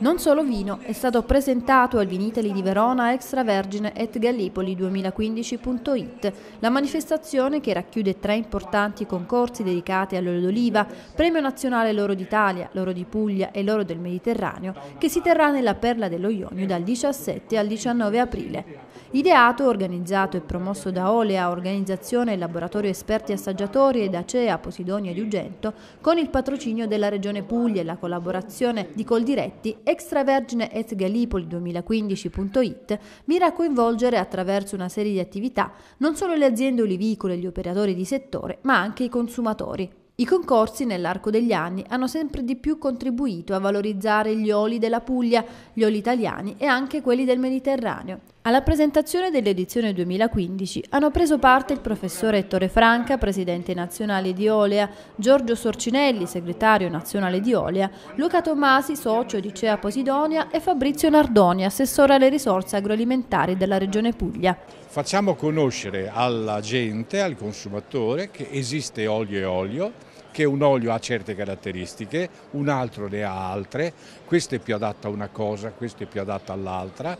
Non solo vino, è stato presentato al Vinitali di Verona Extravergine et Gallipoli 2015.it, la manifestazione che racchiude tre importanti concorsi dedicati all'olio d'oliva, premio nazionale Loro d'Italia, Loro di Puglia e Loro del Mediterraneo, che si terrà nella Perla dello Ionio dal 17 al 19 aprile. Ideato, organizzato e promosso da Olea, organizzazione e laboratorio esperti assaggiatori e da CEA Posidonia di Ugento, con il patrocinio della Regione Puglia e la collaborazione di Coldiretti progetti, Extravergine et Gallipoli 2015.it mira a coinvolgere attraverso una serie di attività non solo le aziende olivicole e gli operatori di settore, ma anche i consumatori. I concorsi nell'arco degli anni hanno sempre di più contribuito a valorizzare gli oli della Puglia, gli oli italiani e anche quelli del Mediterraneo. Alla presentazione dell'edizione 2015 hanno preso parte il professor Ettore Franca, presidente nazionale di Olea, Giorgio Sorcinelli, segretario nazionale di Olea, Luca Tomasi, socio di CEA Posidonia e Fabrizio Nardoni, assessore alle risorse agroalimentari della Regione Puglia. Facciamo conoscere alla gente, al consumatore, che esiste olio e olio perché un olio ha certe caratteristiche, un altro ne ha altre, questo è più adatto a una cosa, questo è più adatto all'altra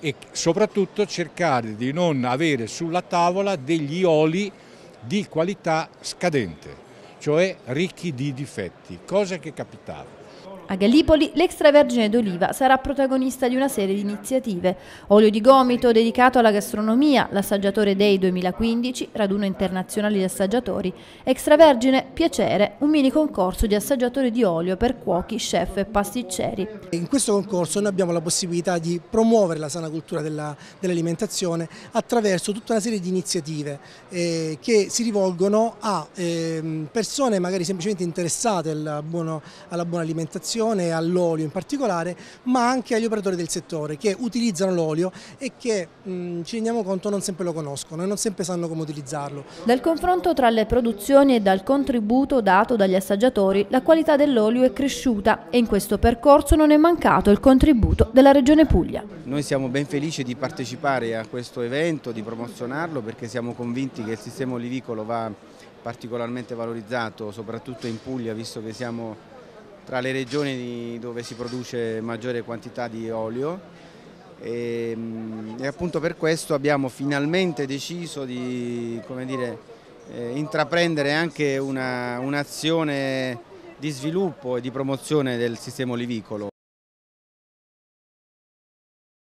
e soprattutto cercare di non avere sulla tavola degli oli di qualità scadente cioè ricchi di difetti, cosa che capitava. A Gallipoli l'extravergine d'oliva sarà protagonista di una serie di iniziative. Olio di gomito dedicato alla gastronomia, l'assaggiatore Day 2015, raduno internazionale di assaggiatori, extravergine piacere, un mini concorso di assaggiatori di olio per cuochi, chef e pasticceri. In questo concorso noi abbiamo la possibilità di promuovere la sana cultura dell'alimentazione dell attraverso tutta una serie di iniziative eh, che si rivolgono a eh, persone persone magari semplicemente interessate alla, buono, alla buona alimentazione, all'olio in particolare, ma anche agli operatori del settore che utilizzano l'olio e che mh, mm, ci rendiamo conto non sempre lo conoscono e non sempre sanno come utilizzarlo. Dal confronto tra le produzioni e dal contributo dato dagli assaggiatori, la qualità dell'olio è cresciuta e in questo percorso non è mancato il contributo della Regione Puglia. Noi siamo ben felici di partecipare a questo evento, di promozionarlo perché siamo convinti che il sistema olivicolo va particolarmente valorizzato, soprattutto in Puglia, visto che siamo tra le regioni dove si produce maggiore quantità di olio e, mm, e appunto per questo abbiamo finalmente deciso di dire, eh, intraprendere anche un'azione un di sviluppo e di promozione del sistema olivicolo.